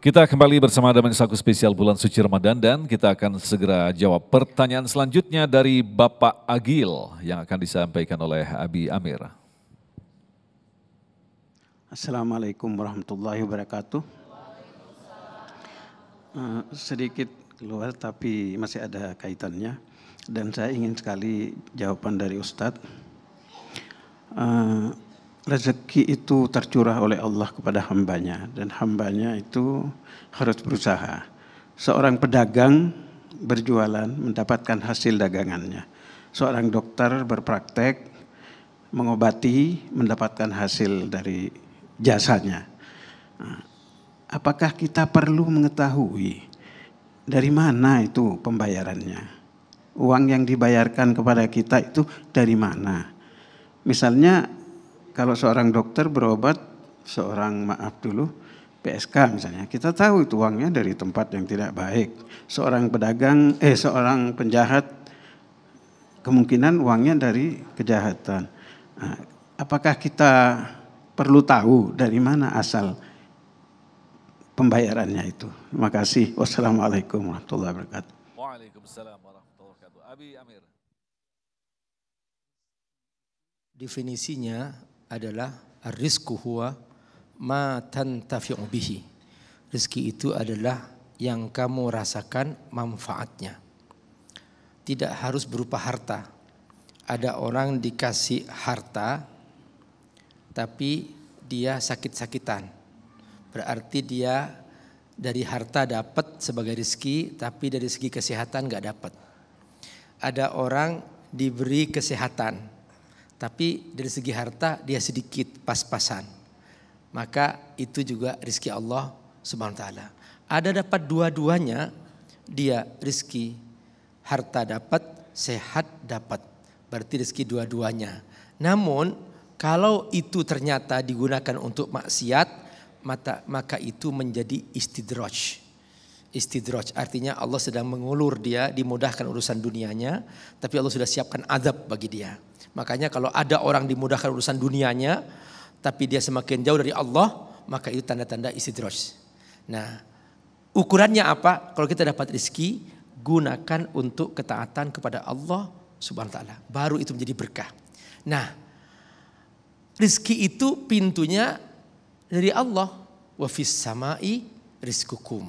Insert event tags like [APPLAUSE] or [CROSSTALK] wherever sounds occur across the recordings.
Kita kembali bersama dengan saku spesial bulan suci Ramadan dan kita akan segera jawab pertanyaan selanjutnya dari Bapak Agil yang akan disampaikan oleh Abi Amir. Assalamualaikum warahmatullahi wabarakatuh. Eh, sedikit keluar tapi masih ada kaitannya dan saya ingin sekali jawaban dari Ustadz. Eh, rezeki itu tercurah oleh Allah kepada hambanya dan hambanya itu harus berusaha. Seorang pedagang berjualan mendapatkan hasil dagangannya. Seorang dokter berpraktek mengobati mendapatkan hasil dari jasanya. Apakah kita perlu mengetahui dari mana itu pembayarannya? Uang yang dibayarkan kepada kita itu dari mana? Misalnya kalau seorang dokter berobat seorang maaf dulu PSK misalnya, kita tahu itu uangnya dari tempat yang tidak baik. Seorang pedagang, eh seorang penjahat, kemungkinan uangnya dari kejahatan. Nah, apakah kita perlu tahu dari mana asal pembayarannya itu? Terima kasih. Wassalamualaikum warahmatullahi wabarakatuh. wabarakatuh. Abi Amir. Definisinya adalah rizku huwa ma tantafi'u bihi. Rizki itu adalah yang kamu rasakan manfaatnya. Tidak harus berupa harta. Ada orang dikasih harta tapi dia sakit-sakitan. Berarti dia dari harta dapat sebagai rezeki tapi dari segi kesehatan nggak dapat. Ada orang diberi kesehatan tapi dari segi harta dia sedikit pas-pasan. Maka itu juga rizki Allah subhanahu ta'ala. Ada dapat dua-duanya, dia rizki harta dapat, sehat dapat. Berarti rizki dua-duanya. Namun kalau itu ternyata digunakan untuk maksiat, maka, maka itu menjadi istidroj. Istidroj artinya Allah sedang mengulur dia, dimudahkan urusan dunianya, tapi Allah sudah siapkan adab bagi dia. Makanya kalau ada orang dimudahkan urusan dunianya, tapi dia semakin jauh dari Allah, maka itu tanda-tanda istidroj. Nah, ukurannya apa? Kalau kita dapat rezeki, gunakan untuk ketaatan kepada Allah subhanahu wa ta'ala. Baru itu menjadi berkah. Nah, rezeki itu pintunya dari Allah. Wafis samai rizkukum.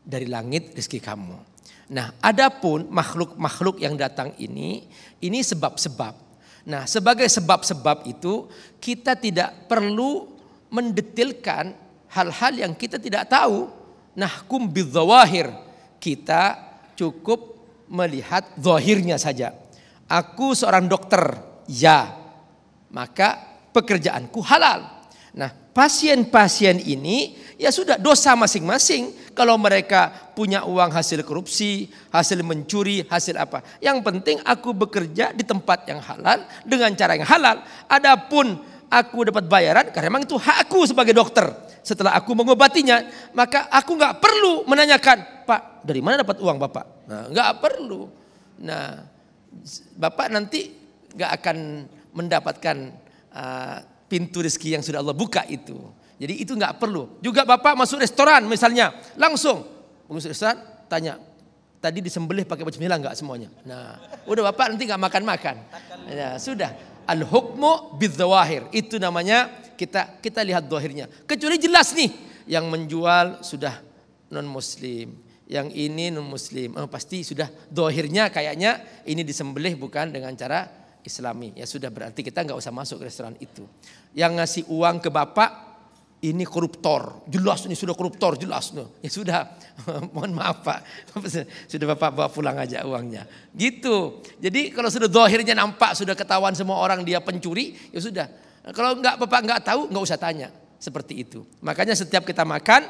Dari langit rizki kamu. Nah, adapun makhluk-makhluk yang datang ini, ini sebab-sebab. Nah, sebagai sebab-sebab itu kita tidak perlu mendetilkan hal-hal yang kita tidak tahu. nah kum bidzawahir. Kita cukup melihat zahirnya saja. Aku seorang dokter, ya. Maka pekerjaanku halal. Nah, pasien-pasien ini ya sudah dosa masing-masing kalau mereka punya uang hasil korupsi, hasil mencuri, hasil apa. Yang penting aku bekerja di tempat yang halal dengan cara yang halal. Adapun aku dapat bayaran karena memang itu hak aku sebagai dokter. Setelah aku mengobatinya, maka aku nggak perlu menanyakan, Pak, dari mana dapat uang Bapak? Nah, nggak perlu. Nah, Bapak nanti nggak akan mendapatkan uh, pintu rezeki yang sudah Allah buka itu. Jadi itu nggak perlu. Juga bapak masuk restoran misalnya, langsung pengurus restoran tanya, tadi disembelih pakai baju milah nggak semuanya? Nah, udah bapak nanti nggak makan makan. Ya, sudah. Al hukmu bidzawahir itu namanya kita kita lihat dohirnya. Kecuali jelas nih yang menjual sudah non muslim, yang ini non muslim, oh, pasti sudah dohirnya kayaknya ini disembelih bukan dengan cara Islami. Ya sudah berarti kita nggak usah masuk ke restoran itu. Yang ngasih uang ke bapak ini koruptor, jelas ini sudah koruptor, jelas nih. Ya sudah, [LAUGHS] mohon maaf Pak. [LAUGHS] Sudah Bapak bawa pulang aja uangnya. Gitu. Jadi kalau sudah dohirnya nampak, sudah ketahuan semua orang dia pencuri, ya sudah. Kalau enggak Bapak enggak tahu, enggak usah tanya. Seperti itu. Makanya setiap kita makan,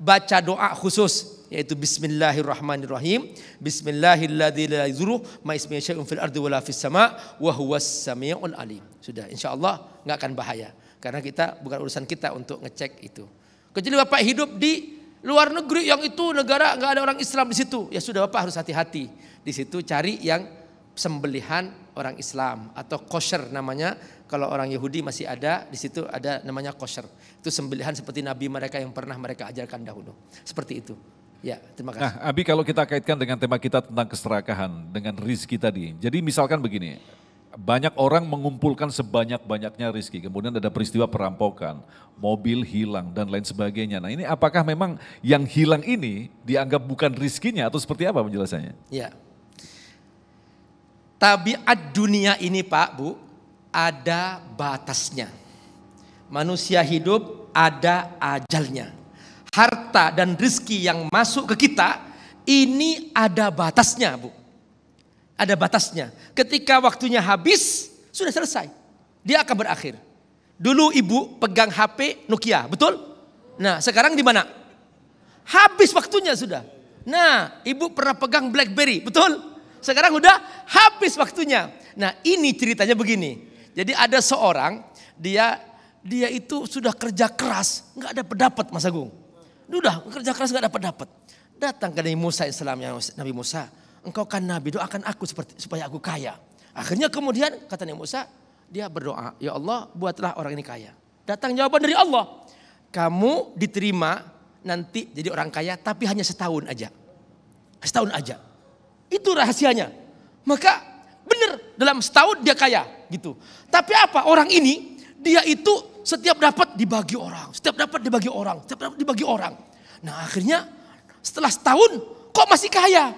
baca doa khusus yaitu bismillahirrahmanirrahim Bismillahirrahmanirrahim la fil ardi wala fis sama wa huwas samiul alim sudah insyaallah nggak akan bahaya karena kita bukan urusan kita untuk ngecek itu kecuali Bapak hidup di luar negeri yang itu negara nggak ada orang Islam di situ ya sudah Bapak harus hati-hati di situ cari yang sembelihan orang Islam atau kosher namanya kalau orang Yahudi masih ada di situ ada namanya kosher itu sembelihan seperti nabi mereka yang pernah mereka ajarkan dahulu seperti itu Ya, terima kasih. Nah, Abi kalau kita kaitkan dengan tema kita tentang keserakahan dengan rizki tadi. Jadi misalkan begini, banyak orang mengumpulkan sebanyak-banyaknya rizki. Kemudian ada peristiwa perampokan, mobil hilang dan lain sebagainya. Nah ini apakah memang yang hilang ini dianggap bukan rizkinya atau seperti apa penjelasannya? Ya, Tabiat dunia ini Pak Bu ada batasnya. Manusia hidup ada ajalnya. Harta dan rezeki yang masuk ke kita ini ada batasnya Bu. Ada batasnya. Ketika waktunya habis sudah selesai. Dia akan berakhir. Dulu ibu pegang HP Nokia, betul? Nah, sekarang di mana? Habis waktunya sudah. Nah, ibu pernah pegang BlackBerry, betul? Sekarang udah habis waktunya. Nah ini ceritanya begini. Jadi ada seorang dia dia itu sudah kerja keras nggak ada pendapat Mas Agung. Udah kerja keras nggak ada pendapat. Datang ke Nabi Musa yang Nabi Musa. Engkau kan Nabi doakan aku seperti, supaya aku kaya. Akhirnya kemudian kata Nabi Musa dia berdoa ya Allah buatlah orang ini kaya. Datang jawaban dari Allah. Kamu diterima nanti jadi orang kaya tapi hanya setahun aja. Setahun aja. Itu rahasianya. Maka benar dalam setahun dia kaya gitu. Tapi apa? Orang ini dia itu setiap dapat dibagi orang, setiap dapat dibagi orang, setiap dapat dibagi orang. Nah, akhirnya setelah setahun kok masih kaya?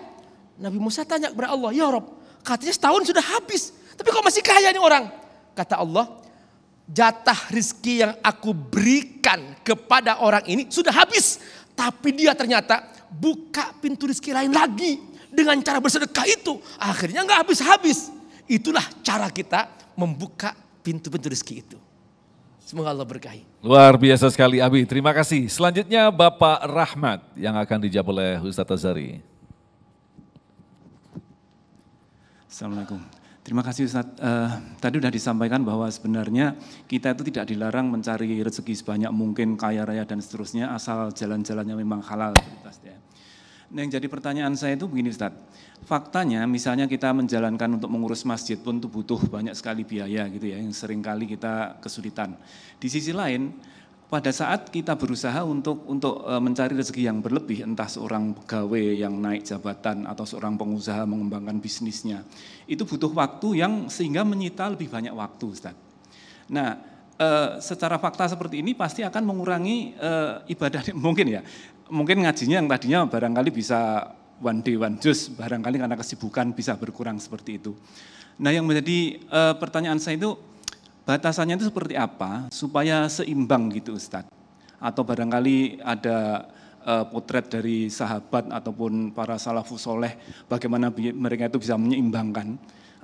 Nabi Musa tanya kepada Allah, "Ya Rob, katanya setahun sudah habis, tapi kok masih kaya nih orang?" Kata Allah, jatah rizki yang aku berikan kepada orang ini sudah habis. Tapi dia ternyata buka pintu rizki lain lagi. Dengan cara bersedekah itu akhirnya nggak habis-habis. Itulah cara kita membuka pintu-pintu rezeki itu. Semoga Allah berkahi. Luar biasa sekali Abi, terima kasih. Selanjutnya Bapak Rahmat yang akan dijawab oleh Ustaz Azari. Assalamualaikum. Terima kasih Ustaz. Uh, eh, tadi sudah disampaikan bahwa sebenarnya kita itu tidak dilarang mencari rezeki sebanyak mungkin, kaya raya dan seterusnya, asal jalan-jalannya memang halal. Gitu, ya. Nah, yang jadi pertanyaan saya itu begini Ustaz, faktanya misalnya kita menjalankan untuk mengurus masjid pun itu butuh banyak sekali biaya gitu ya, yang seringkali kita kesulitan. Di sisi lain, pada saat kita berusaha untuk untuk e, mencari rezeki yang berlebih, entah seorang pegawai yang naik jabatan atau seorang pengusaha mengembangkan bisnisnya, itu butuh waktu yang sehingga menyita lebih banyak waktu Ustaz. Nah, Eh, secara fakta seperti ini pasti akan mengurangi uh, ibadah [LAUGHS] mungkin ya mungkin ngajinya yang tadinya barangkali bisa one day one juice barangkali karena kesibukan bisa berkurang seperti itu nah yang menjadi uh, pertanyaan saya itu batasannya itu seperti apa supaya seimbang gitu Ustadz atau barangkali ada potret dari sahabat ataupun para salafus soleh bagaimana mereka itu bisa menyeimbangkan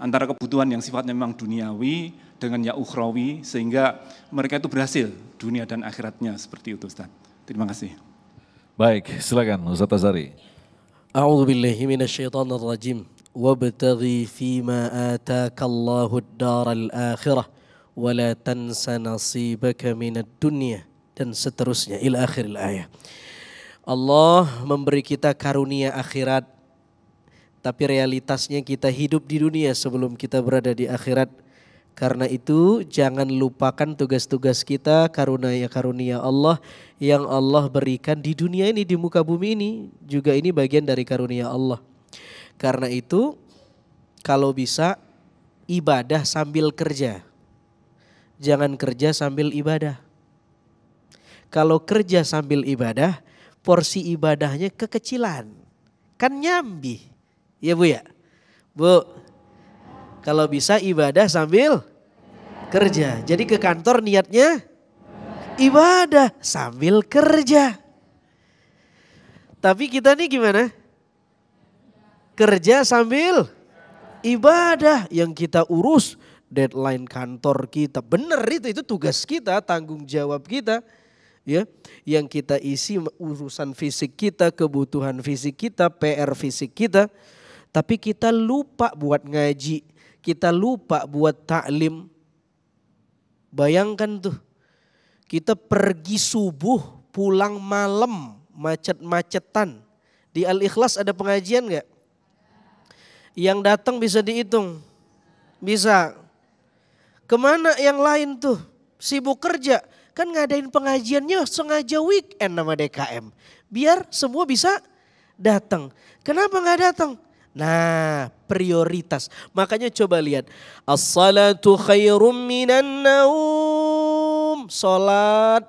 antara kebutuhan yang sifatnya memang duniawi dengan ya ukhrawi sehingga mereka itu berhasil dunia dan akhiratnya seperti itu Ustaz. Terima kasih. Baik, silakan Ustaz Azari. A'udzu billahi minasyaitonir rajim. Wabtaghi fima ataka Allahu ad-daral akhirah wa la tansa nasibaka minad dunya dan seterusnya ila akhiril ayat. Allah memberi kita karunia akhirat tapi realitasnya kita hidup di dunia sebelum kita berada di akhirat. Karena itu jangan lupakan tugas-tugas kita karunia karunia Allah yang Allah berikan di dunia ini di muka bumi ini juga ini bagian dari karunia Allah. Karena itu kalau bisa ibadah sambil kerja. Jangan kerja sambil ibadah. Kalau kerja sambil ibadah, porsi ibadahnya kekecilan. Kan nyambi Iya Bu ya? Bu, kalau bisa ibadah sambil kerja. Jadi ke kantor niatnya ibadah sambil kerja. Tapi kita nih gimana? Kerja sambil ibadah yang kita urus deadline kantor kita. Benar itu, itu tugas kita, tanggung jawab kita. Ya, yang kita isi urusan fisik kita, kebutuhan fisik kita, PR fisik kita tapi kita lupa buat ngaji, kita lupa buat taklim. Bayangkan tuh, kita pergi subuh pulang malam macet-macetan. Di Al-Ikhlas ada pengajian gak? Yang datang bisa dihitung. Bisa. Kemana yang lain tuh? Sibuk kerja. Kan ngadain pengajiannya sengaja weekend nama DKM. Biar semua bisa datang. Kenapa nggak datang? Nah, prioritas. Makanya coba lihat. As-salatu khairum minan naum. Salat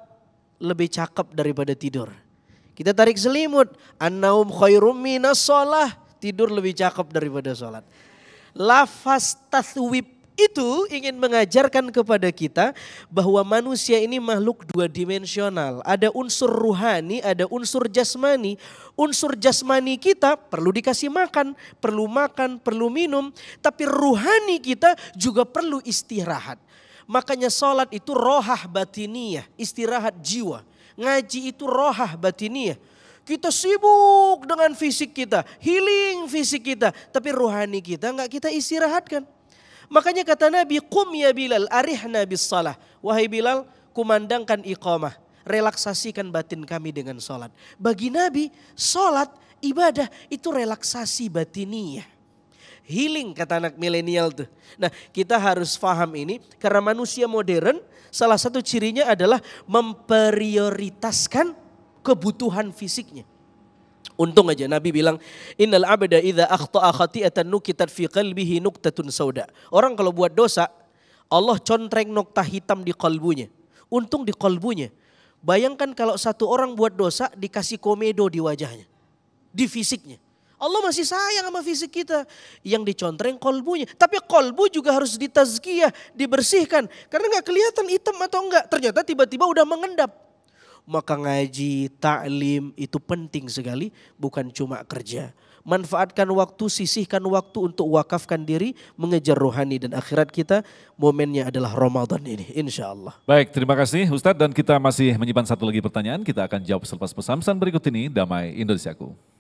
lebih cakep daripada tidur. Kita tarik selimut. An-naum khairum minas Tidur lebih cakep daripada salat. Lafaz taswib itu ingin mengajarkan kepada kita bahwa manusia ini makhluk dua dimensional. Ada unsur ruhani, ada unsur jasmani. Unsur jasmani kita perlu dikasih makan, perlu makan, perlu minum, tapi ruhani kita juga perlu istirahat. Makanya sholat itu rohah batiniyah, istirahat jiwa. Ngaji itu rohah batiniyah. Kita sibuk dengan fisik kita, healing fisik kita. Tapi ruhani kita nggak kita istirahatkan. Makanya kata Nabi, "Qum ya Bilal, arihna bis salah." Wahai Bilal, kumandangkan iqamah, relaksasikan batin kami dengan sholat Bagi Nabi, sholat ibadah itu relaksasi batiniah. Healing kata anak milenial tuh. Nah kita harus faham ini karena manusia modern salah satu cirinya adalah memprioritaskan kebutuhan fisiknya. Untung aja Nabi bilang, "Innal abda idza akhta'a khati'atan nukitat fi qalbihi nuktatun sauda." Orang kalau buat dosa, Allah contreng nokta hitam di kalbunya. Untung di kalbunya. Bayangkan kalau satu orang buat dosa dikasih komedo di wajahnya, di fisiknya. Allah masih sayang sama fisik kita yang dicontreng kolbunya. Tapi kolbu juga harus ditazkiyah, dibersihkan. Karena nggak kelihatan hitam atau enggak. Ternyata tiba-tiba udah mengendap. Maka ngaji, taklim itu penting sekali, bukan cuma kerja. Manfaatkan waktu, sisihkan waktu untuk wakafkan diri, mengejar rohani dan akhirat kita. Momennya adalah Ramadan ini, insya Allah. Baik, terima kasih Ustadz dan kita masih menyimpan satu lagi pertanyaan. Kita akan jawab selepas pesan-pesan berikut ini, Damai Indonesiaku.